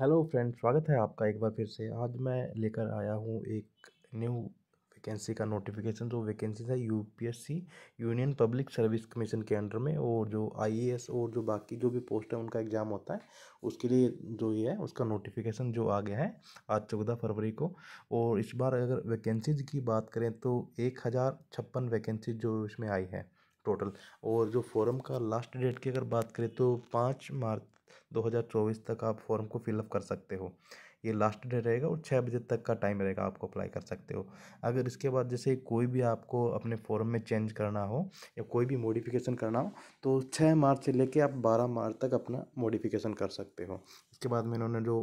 hello friend स्वागत है आपका एक बार फिर से आज मैं लेकर आया हूँ एक न्यू वैकेंसी का नोटिफिकेशन जो वैकेंसी है UPSC union public service commission के अंडर में और जो आईएएस और जो बाकी जो भी पोस्ट है उनका एग्ज़ाम होता है उसके लिए जो ये है उसका नोटिफिकेशन जो आ गया है आज चौदह फरवरी को और इस बार अगर वैकेंसीज की बात करें तो एक हज़ार छप्पन वैकेंसी जो इसमें आई है टोटल और जो फॉरम का लास्ट डेट की अगर बात करें तो पाँच मार्च 2024 तक आप फॉर्म को फिलअप कर सकते हो ये लास्ट डेट रहेगा और छः बजे तक का टाइम रहेगा आपको अप्लाई कर सकते हो अगर इसके बाद जैसे कोई भी आपको अपने फॉर्म में चेंज करना हो या कोई भी मॉडिफिकेशन करना हो तो छः मार्च से लेके आप बारह मार्च तक अपना मॉडिफिकेशन कर सकते हो इसके बाद में इन्होंने जो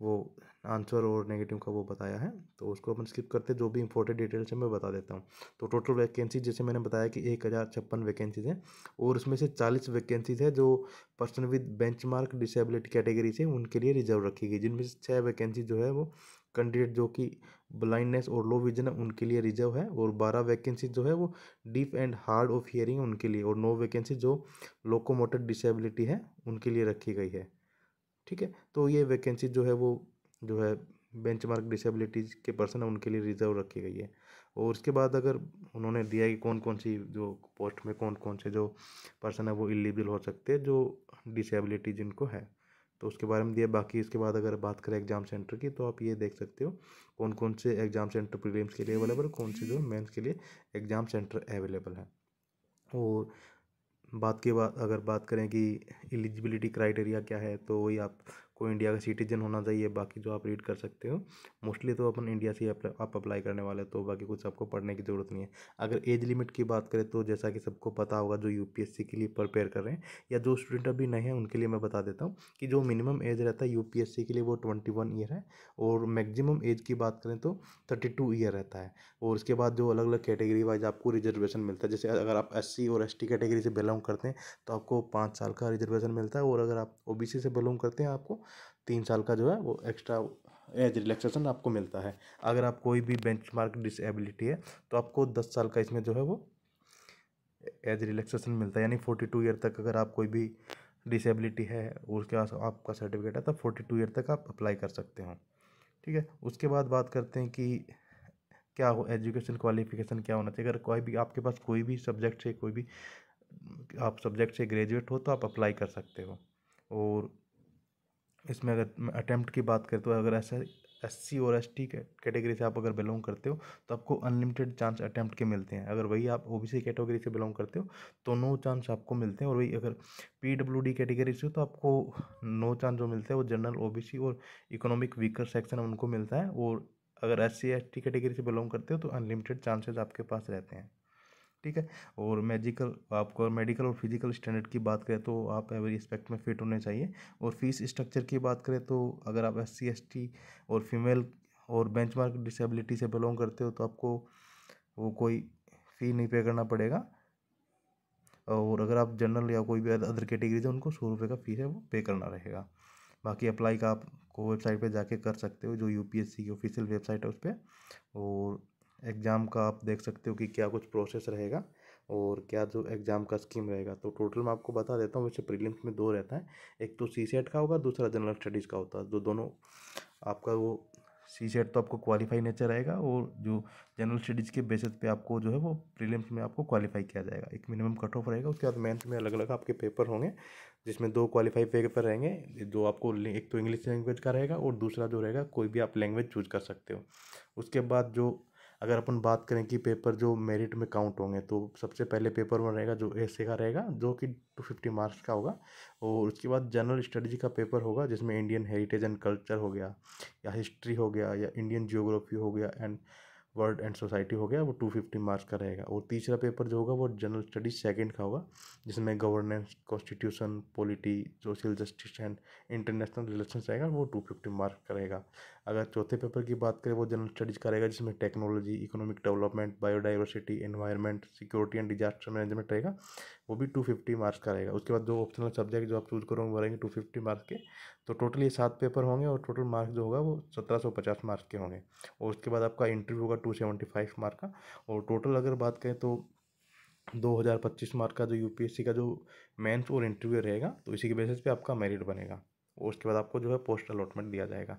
वो आंसर और नेगेटिव का वो बताया है तो उसको अपन स्किप करते जो भी इंपॉर्टेंट डिटेल्स है मैं बता देता हूँ तो टोटल वैकेंसी जैसे मैंने बताया कि एक हज़ार छप्पन वैकेंसीज हैं और उसमें से चालीस वैकेंसीज है जो person with benchmark disability category से उनके लिए रिजर्व रखी गई जिनमें से छः वैकेंसी जो है वो कैंडिडेट जो कि ब्लाइंडनेस और लो विजन है उनके लिए रिजर्व है और बारह वैकेंसी जो है वो deep and hard of hearing उनके लिए और नौ वैकेंसी जो लोकोमोटर डिसेबिलिटी है उनके लिए रखी गई है ठीक है तो ये वैकेंसी जो है वो जो है बेंचमार्क डिसेबिलिटीज़ के पर्सन है उनके लिए रिजर्व रखी गई है और उसके बाद अगर उन्होंने दिया कि कौन कौन सी जो पोस्ट में कौन कौन से जो पर्सन है वो इलीगल हो सकते हैं जो डिसेबिलिटी जिनको है तो उसके बारे में दिया बाकी इसके बाद अगर बात करें एग्ज़ाम सेंटर की तो आप ये देख सकते हो कौन कौन से एग्ज़ाम सेंटर प्रीलिम्स के लिए अवेलेबल कौन से जो मेंस के लिए एग्ज़ाम सेंटर अवेलेबल है और बात के बाद अगर बात करें कि एलिजिबिलिटी क्राइटेरिया क्या है तो वही आप को इंडिया का सिटीजन होना चाहिए बाकी जो आप रीड कर सकते हो मोस्टली तो अपन इंडिया से ही आप अप्लाई करने वाले तो बाकी कुछ आपको पढ़ने की ज़रूरत नहीं है अगर एज लिमिट की बात करें तो जैसा कि सबको पता होगा जो यू के लिए प्रिपेयर कर रहे हैं या जो स्टूडेंट अभी नए हैं उनके लिए मैं बता देता हूँ कि जो मिनिमम एज रहता है यू के लिए वो ट्वेंटी वन ईयर है और मैगजिमम एज की बात करें तो थर्टी टू ईयर रहता है और उसके बाद जो अलग अलग कैटेगरी वाइज आपको रिजर्वेशन मिलता है जैसे अगर आप एस और एस कैटेगरी से बिलोंग करते हैं तो आपको पाँच साल का रिजर्वेशन मिलता है और अगर आप ओ से बिलोंग करते हैं आपको तीन साल का जो है वो एक्स्ट्रा एज रिलैक्सेशन आपको मिलता है अगर आप कोई भी बेंच मार्क डिसेबिलिटी है तो आपको दस साल का इसमें जो है वो एज रिलैक्सेशन मिलता है यानी फोर्टी टू ईयर तक अगर आप कोई भी डिसेबिलिटी है उसके पास आपका सर्टिफिकेट है तो फोर्टी टू ईयर तक आप अप्लाई कर सकते हो ठीक है उसके बाद बात करते हैं कि क्या हो एजुकेशन क्वालिफिकेशन क्या होना चाहिए अगर कोई भी आपके पास कोई भी सब्जेक्ट से कोई भी आप सब्जेक्ट से ग्रेजुएट हो तो आप अप्लाई कर सकते हो और इसमें अगर अटैम्प्ट की बात करते हो अगर ऐसा एस सी और एस टी कैटेगरी से आप अगर बिलोंग करते हो तो आपको अनलिमिटेड चांस अटैम्प्ट के मिलते हैं अगर वही आप ओ बी सी कैटेगरी से बिलोंग करते हो तो नो चांस आपको मिलते हैं और वही अगर पी डब्ल्यू डी कैटेगरी से हो तो आपको नो चांस जो मिलते हैं वो जनरल ओ बी सी और इकोनॉमिक वीकर सेक्शन उनको मिलता है और अगर S C S T category से बिलोंग करते हो तो अनलिमिटेड चांसेज आपके पास रहते हैं ठीक है और मेजिकल आपको मेडिकल और फिजिकल स्टैंडर्ड की बात करें तो आप एवरी एस्पेक्ट में फिट होने चाहिए और फीस स्ट्रक्चर की बात करें तो अगर आप एस सी और फीमेल और बेंचमार्क डिसेबिलिटी से बिलोंग करते हो तो आपको वो कोई फ़ी नहीं पे करना पड़ेगा और अगर आप जनरल या कोई भी अदर कैटेगरी है उनको सौ रुपये का फ़ीस है वो पे करना रहेगा बाकी अप्लाई का आपको वेबसाइट पे जाके कर सकते हो जो यूपीएससी की ऑफिशियल वेबसाइट है उस पर और एग्ज़ाम का आप देख सकते हो कि क्या कुछ प्रोसेस रहेगा और क्या जो एग्ज़ाम का स्कीम रहेगा तो टोटल मैं आपको बता देता हूँ वैसे प्रीलिम्स में दो रहता है एक तो सी सेट का होगा दूसरा जनरल स्टडीज़ का होता है जो दोनों आपका वो सी सेट तो आपको क्वालिफाई नेचर रहेगा और जो जनरल स्टडीज़ के बेसिस पे आपको जो है वो प्रीलिम्स में आपको क्वालिफाई किया जाएगा एक मिनिमम कट ऑफ रहेगा उसके बाद मेंथ में अलग अलग आपके पेपर होंगे जिसमें दो क्वालिफाई पेपर रहेंगे जो आपको एक तो इंग्लिश लैंग्वेज का रहेगा और दूसरा जो रहेगा कोई भी आप लैंग्वेज चूज कर सकते हो उसके बाद जो अगर अपन बात करें कि पेपर जो मेरिट में काउंट होंगे तो सबसे पहले पेपर वन रहेगा जो एस का रहेगा जो कि टू फिफ्टी मार्क्स का होगा और उसके बाद जनरल स्टडीज का पेपर होगा जिसमें इंडियन हेरिटेज एंड कल्चर हो गया या हिस्ट्री हो गया या इंडियन जियोग्राफी हो गया एंड वर्ल्ड एंड सोसाइटी हो गया वो टू फिफ्टी मार्क्स का रहेगा और तीसरा पेपर जो होगा वो जनरल स्टडीज सेकेंड का होगा जिसमें governance constitution polity social justice and international relation रहेगा वो टू फिफ्टी मार्क्स का रहेगा अगर चौथे पेपर की बात करें वो जनरल स्टडीज का रहेगा जिसमें technology economic development biodiversity environment security and disaster management रहेगा वो भी टू फिफ्टी मार्क्स का रहेगा उसके बाद जो ऑप्शनल सब्जेक्ट जो आप चूज करोगे वो रहेंगे टू फिफ्टी मार्क्स के तो टोटल ये सात पेपर होंगे और टोटल मार्क्स जो होगा वो सत्रह सौ पचास मार्क्स के होंगे और उसके बाद आपका इंटरव्यू होगा टू सेवेंटी फाइव मार्क का और टोटल अगर बात करें तो दो हज़ार पच्चीस मार्क का जो सी का जो मेन्स और इंटरव्यू रहेगा तो इसी के बेसिस पे आपका मेरिट बनेगा और उसके बाद आपको जो है पोस्ट अलॉटमेंट दिया जाएगा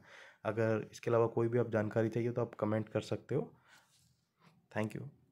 अगर इसके अलावा कोई भी आप जानकारी चाहिए तो आप कमेंट कर सकते हो थैंक यू